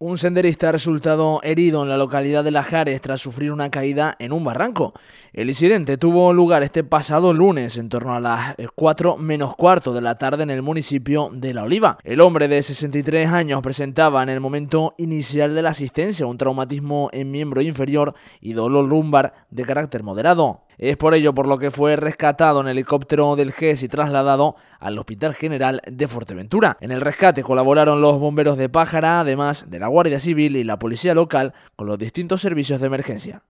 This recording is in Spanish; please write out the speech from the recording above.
Un senderista ha resultado herido en la localidad de Lajares tras sufrir una caída en un barranco. El incidente tuvo lugar este pasado lunes en torno a las 4 menos cuarto de la tarde en el municipio de La Oliva. El hombre de 63 años presentaba en el momento inicial de la asistencia un traumatismo en miembro inferior y dolor lumbar de carácter moderado. Es por ello por lo que fue rescatado en helicóptero del GES y trasladado al Hospital General de Fuerteventura. En el rescate colaboraron los bomberos de Pájara, además de la Guardia Civil y la Policía Local con los distintos servicios de emergencia.